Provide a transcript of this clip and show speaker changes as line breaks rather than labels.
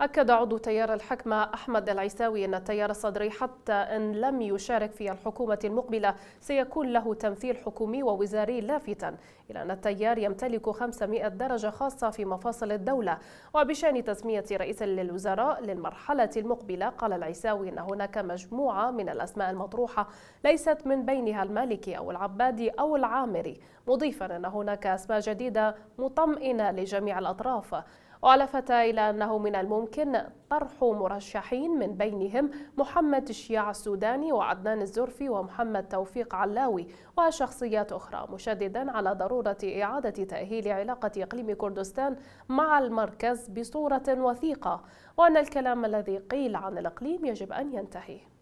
أكد عضو تيار الحكمة أحمد العيساوي أن التيار الصدري حتى إن لم يشارك في الحكومة المقبلة سيكون له تمثيل حكومي ووزاري لافتا إلى أن التيار يمتلك 500 درجة خاصة في مفاصل الدولة وبشأن تسمية رئيس للوزراء للمرحلة المقبلة قال العيساوي أن هناك مجموعة من الأسماء المطروحة ليست من بينها المالكي أو العبادي أو العامري مضيفا أن هناك أسماء جديدة مطمئنة لجميع الأطراف ولفت إلى أنه من الممكن طرح مرشحين من بينهم محمد الشيع السوداني وعدنان الزرفي ومحمد توفيق علاوي وشخصيات أخرى مشددا على ضرورة إعادة تأهيل علاقة إقليم كردستان مع المركز بصورة وثيقة وأن الكلام الذي قيل عن الإقليم يجب أن ينتهي